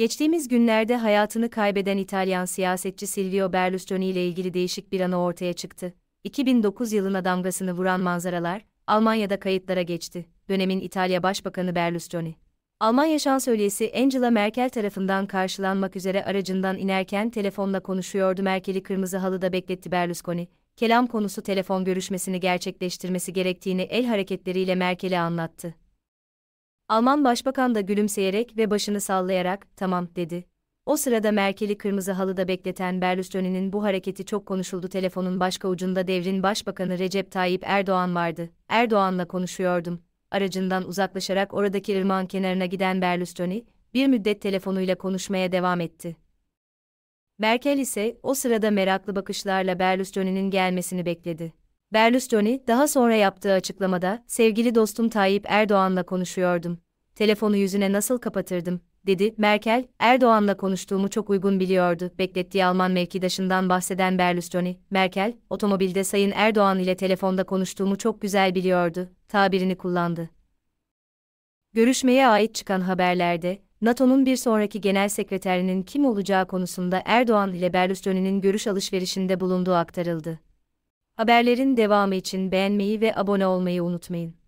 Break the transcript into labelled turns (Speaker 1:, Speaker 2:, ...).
Speaker 1: Geçtiğimiz günlerde hayatını kaybeden İtalyan siyasetçi Silvio Berlusconi ile ilgili değişik bir anı ortaya çıktı. 2009 yılına damgasını vuran manzaralar, Almanya'da kayıtlara geçti. Dönemin İtalya Başbakanı Berlusconi. Angela şansölyesi Angela Merkel tarafından karşılanmak üzere aracından inerken telefonla konuşuyordu. Merkel'i kırmızı halıda bekletti Berlusconi. Kelam konusu telefon görüşmesini gerçekleştirmesi gerektiğini el hareketleriyle Merkel'e anlattı. Alman başbakan da gülümseyerek ve başını sallayarak, tamam, dedi. O sırada Merkel'i kırmızı halıda bekleten Berlusconi'nin bu hareketi çok konuşuldu. Telefonun başka ucunda devrin başbakanı Recep Tayyip Erdoğan vardı. Erdoğan'la konuşuyordum. Aracından uzaklaşarak oradaki ırmağın kenarına giden Berlusconi, bir müddet telefonuyla konuşmaya devam etti. Merkel ise o sırada meraklı bakışlarla Berlusconi'nin gelmesini bekledi. Berlusconi daha sonra yaptığı açıklamada, sevgili dostum Tayyip Erdoğan'la konuşuyordum. Telefonu yüzüne nasıl kapatırdım, dedi. Merkel, Erdoğan'la konuştuğumu çok uygun biliyordu. Beklettiği Alman mevkidaşından bahseden Berlusconi, Merkel, otomobilde Sayın Erdoğan ile telefonda konuştuğumu çok güzel biliyordu, tabirini kullandı. Görüşmeye ait çıkan haberlerde, NATO'nun bir sonraki genel sekreterinin kim olacağı konusunda Erdoğan ile Berlusconi'nin görüş alışverişinde bulunduğu aktarıldı. Haberlerin devamı için beğenmeyi ve abone olmayı unutmayın.